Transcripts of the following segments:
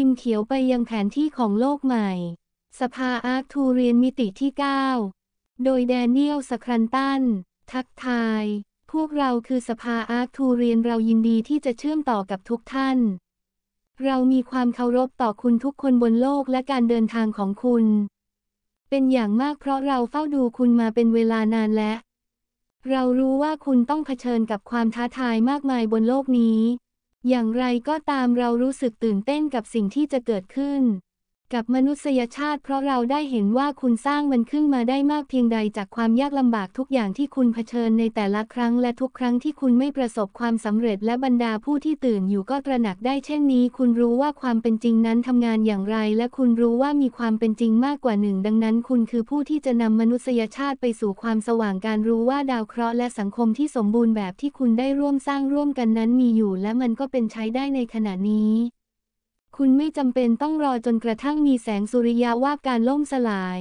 พิมพ์เขียวไปยังแผนที่ของโลกใหม่ สภาอาร์ทูเรียนมิติที่ 9 โดยแดเนียล สครันตันทักทาย พวกเราคือสภาอาร์ทูเรียนเรายินดีที่จะเชื่อมต่อกับทุกท่าน เรามีความเคารพต่อคุณทุกคนบนโลกและการเดินทางของคุณ เป็นอย่างมากเพราะเราเฝ้าดูคุณมาเป็นเวลานานและ เรารู้ว่าคุณต้องเผชิญกับความท้าทายมากมายบนโลกนี้อย่างไรก็ตามเรารู้สึกตื่นเต้นกับสิ่งที่จะเกิดขึ้นกับมนุษยชาติ เพราะเราได้เห็นว่าคุณสร้างมันขึ้นมาได้มากเพียงใดจากความยากลำบากทุกอย่างที่คุณเผชิญในแต่ละครั้งและทุกครั้งที่คุณไม่ประสบความสำเร็จ และบรรดาผู้ที่ตื่นอยู่ก็ตระหนักได้ เช่นนี้ คุณรู้ว่าความเป็นจริงนั้นทำงานอย่างไร และคุณรู้ว่ามีความเป็นจริงมากกว่าหนึ่งดังนั้น คุณคือผู้ที่จะนำมนุษยชาติไปสู่ความสว่างการรู้ว่า ดาวเคราะห์และสังคมที่สมบูรณ์แบบที่คุณได้ร่วมสร้างร่วมกันนั้นมีอยู่ และมันก็เป็นใช้ได้ในขณะนี้คุณไม่จำเป็นต้องรอจนกระทั่งมีแสงสุริยะวาบการล่มสลาย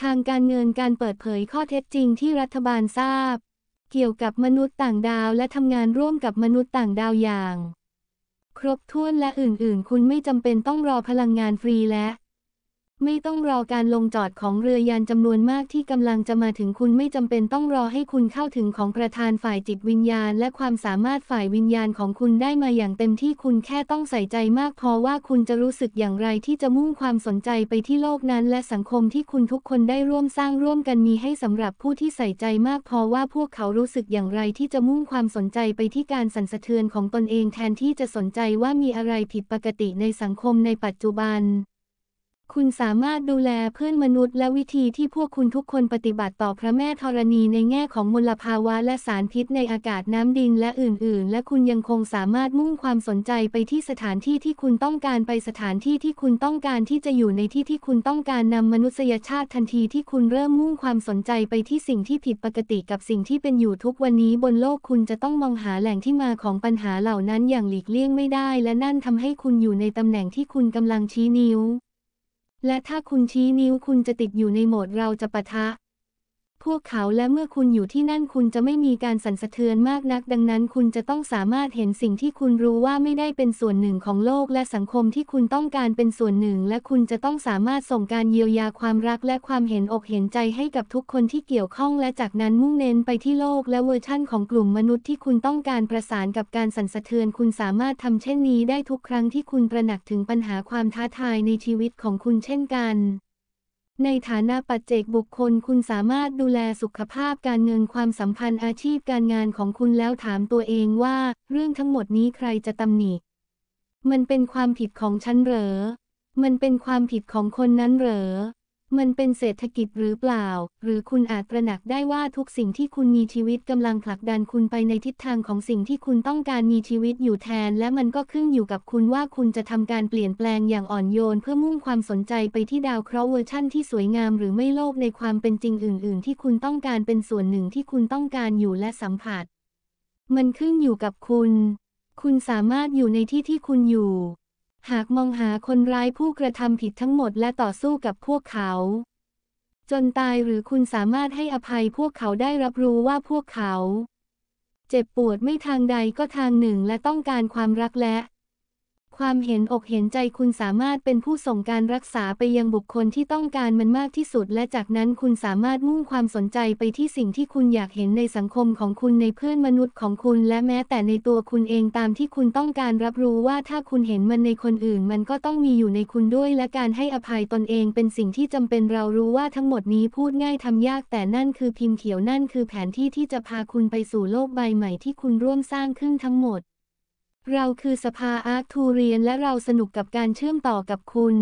ทางการเงินการเปิดเผยข้อเท็จจริงที่รัฐบาลทราบ เกี่ยวกับมนุษย์ต่างดาวและทำงานร่วมกับมนุษย์ต่างดาวอย่าง ครบถ้วนและอื่นๆ คุณไม่จำเป็นต้องรอพลังงานฟรีและไม่ต้องรอการลงจอดของเรือยานจำนวนมากที่กำลังจะมาถึงคุณไม่จำเป็นต้องรอให้คุณเข้าถึงของประธานฝ่ายจิตวิญญาณและความสามารถฝ่ายวิญญาณของคุณได้มาอย่างเต็มที่คุณแค่ต้องใส่ใจมากพอว่าคุณจะรู้สึกอย่างไรที่จะมุ่งความสนใจไปที่โลกนั้น และสังคมที่คุณทุกคนได้ร่วมสร้างร่วมกันมีให้สำหรับผู้ที่ใส่ใจมากพอว่าพวกเขารู้สึกอย่างไรที่จะมุ่งความสนใจไปที่การสั่นสะเทือนของตนเองแทนที่จะสนใจว่ามีอะไรผิดปกติในสังคมในปัจจุบันคุณสามารถดูแลเพื่อนมนุษย์ และวิธีที่พวกคุณทุกคนปฏิบัติต่อพระแม่ธรณีในแง่ของมลภาวะ และสารพิษในอากาศน้ำดินและอื่น ๆ และคุณยังคงสามารถมุ่งความสนใจไปที่สถานที่ที่คุณต้องการไปสถานที่ที่คุณต้องการที่จะอยู่ในที่ที่คุณต้องการ นำมนุษยชาติทันทีที่คุณเริ่มมุ่งความสนใจไปที่สิ่งที่ผิดปกติกับสิ่งที่เป็นอยู่ทุกวันนี้บนโลกคุณจะต้องมองหาแหล่งที่มาของปัญหาเหล่านั้นอย่างหลีกเลี่ยงไม่ได้ และนั่นทำให้คุณอยู่ในตำแหน่งที่คุณกำลังชี้นิ้วและถ้าคุณชี้นิ้วคุณจะติดอยู่ในโหมดเราจะปะทะพวกเขา และเมื่อคุณอยู่ที่นั่นคุณจะไม่มีการสั่นสะเทือนมากนัก ดังนั้น คุณจะต้องสามารถเห็นสิ่งที่คุณรู้ว่าไม่ได้เป็นส่วนหนึ่งของโลกและสังคมที่คุณต้องการเป็นส่วนหนึ่ง และคุณจะต้องสามารถส่งการเยียวยาความรัก และความเห็นอกเห็นใจให้กับทุกคนที่เกี่ยวข้อง และจากนั้นมุ่งเน้นไปที่โลก และเวอร์ชั่นของกลุ่มมนุษย์ที่คุณต้องการประสานกับการสั่นสะเทือน คุณสามารถทำเช่นนี้ได้ทุกครั้งที่คุณประหนักถึงปัญหาความท้าทายในชีวิตของคุณเช่นกันในฐานะปัจเจกบุคคลคุณสามารถดูแลสุขภาพการเงินความสัมพันธ์อาชีพการงานของคุณแล้วถามตัวเองว่า เรื่องทั้งหมดนี้ใครจะตำหนิมันเป็นความผิดของฉันเหรอ มันเป็นความผิดของคนนั้นเหรอมันเป็นเศรษฐกิจหรือเปล่า หรือคุณอาจตระหนักได้ว่าทุกสิ่งที่คุณมีชีวิตกำลังผลักดันคุณไปในทิศทางของสิ่งที่คุณต้องการมีชีวิตอยู่แทน และมันก็ขึ้นอยู่กับคุณว่าคุณจะทำการเปลี่ยนแปลงอย่างอ่อนโยนเพื่อมุ่งความสนใจไปที่ดาวเคราะห์เวอร์ชั่นที่สวยงาม หรือไม่โลกในความเป็นจริงอื่น ๆ ที่คุณต้องการเป็นส่วนหนึ่งที่คุณต้องการอยู่และสัมผัส มันขึ้นอยู่กับคุณ คุณสามารถอยู่ในที่ที่คุณอยู่หากมองหาคนร้ายผู้กระทำผิดทั้งหมดและต่อสู้กับพวกเขา จนตายหรือคุณสามารถให้อภัยพวกเขาได้รับรู้ว่าพวกเขา เจ็บปวดไม่ทางใดก็ทางหนึ่งและต้องการความรักและความเห็นอกเห็นใจคุณสามารถเป็นผู้ส่งการรักษาไปยังบุคคลที่ต้องการมันมากที่สุด และจากนั้นคุณสามารถมุ่งความสนใจไปที่สิ่งที่คุณอยากเห็นในสังคมของคุณในเพื่อนมนุษย์ของคุณและแม้แต่ในตัวคุณเองตามที่คุณต้องการรับรู้ว่าถ้าคุณเห็นมันในคนอื่น มันก็ต้องมีอยู่ในคุณด้วย และการให้อภัยตนเอง เป็นสิ่งที่จำเป็นเรารู้ว่าทั้งหมดนี้พูดง่ายทำยาก แต่นั่นคือพิมพ์เขียวนั่น คือแผนที่ที่จะพาคุณไปสู่โลกใบใหม่ ที่คุณร่วมสร้างขึ้นทั้งหมดเราคือสภาอาร์ตทูเรียนและเราสนุกกับการเชื่อมต่อกับคุณ